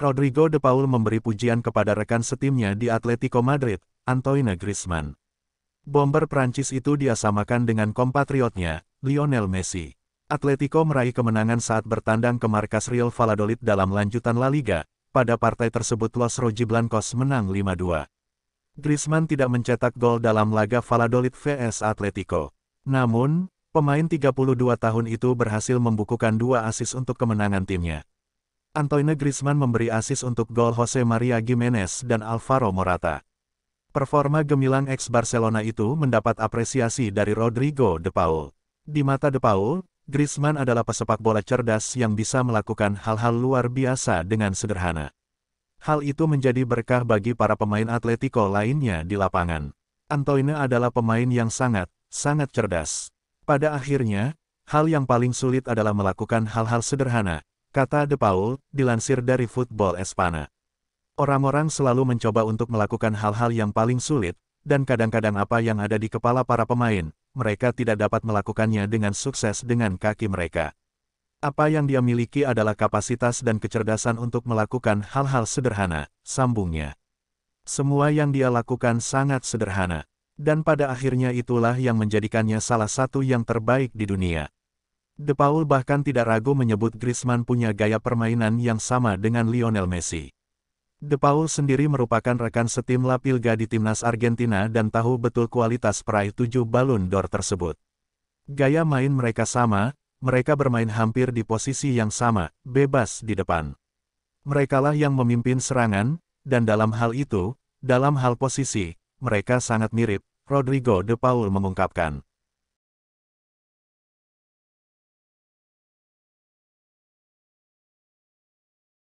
Rodrigo de Paul memberi pujian kepada rekan setimnya di Atletico Madrid, Antoine Griezmann. Bomber Prancis itu dia samakan dengan kompatriotnya, Lionel Messi. Atletico meraih kemenangan saat bertandang ke markas Real Valladolid dalam lanjutan La Liga. Pada partai tersebut Los Rojiblancos menang 5-2. Griezmann tidak mencetak gol dalam laga Valladolid vs Atletico. Namun, pemain 32 tahun itu berhasil membukukan dua asis untuk kemenangan timnya. Antoine Griezmann memberi asis untuk gol Jose Maria Gimenez dan Alvaro Morata. Performa gemilang ex-Barcelona itu mendapat apresiasi dari Rodrigo De Paul. Di mata De Paul, Griezmann adalah pesepak bola cerdas yang bisa melakukan hal-hal luar biasa dengan sederhana. Hal itu menjadi berkah bagi para pemain Atletico lainnya di lapangan. Antoine adalah pemain yang sangat, sangat cerdas. Pada akhirnya, hal yang paling sulit adalah melakukan hal-hal sederhana, kata De Paul, dilansir dari Football Espana. Orang-orang selalu mencoba untuk melakukan hal-hal yang paling sulit, dan kadang-kadang apa yang ada di kepala para pemain, mereka tidak dapat melakukannya dengan sukses dengan kaki mereka. Apa yang dia miliki adalah kapasitas dan kecerdasan untuk melakukan hal-hal sederhana, sambungnya. Semua yang dia lakukan sangat sederhana, dan pada akhirnya itulah yang menjadikannya salah satu yang terbaik di dunia. De Paul bahkan tidak ragu menyebut Griezmann punya gaya permainan yang sama dengan Lionel Messi. De Paul sendiri merupakan rekan setim La di timnas Argentina dan tahu betul kualitas peraih tujuh balon d'Or tersebut. Gaya main mereka sama, mereka bermain hampir di posisi yang sama, bebas di depan. Merekalah yang memimpin serangan, dan dalam hal itu, dalam hal posisi, mereka sangat mirip, Rodrigo de Paul mengungkapkan.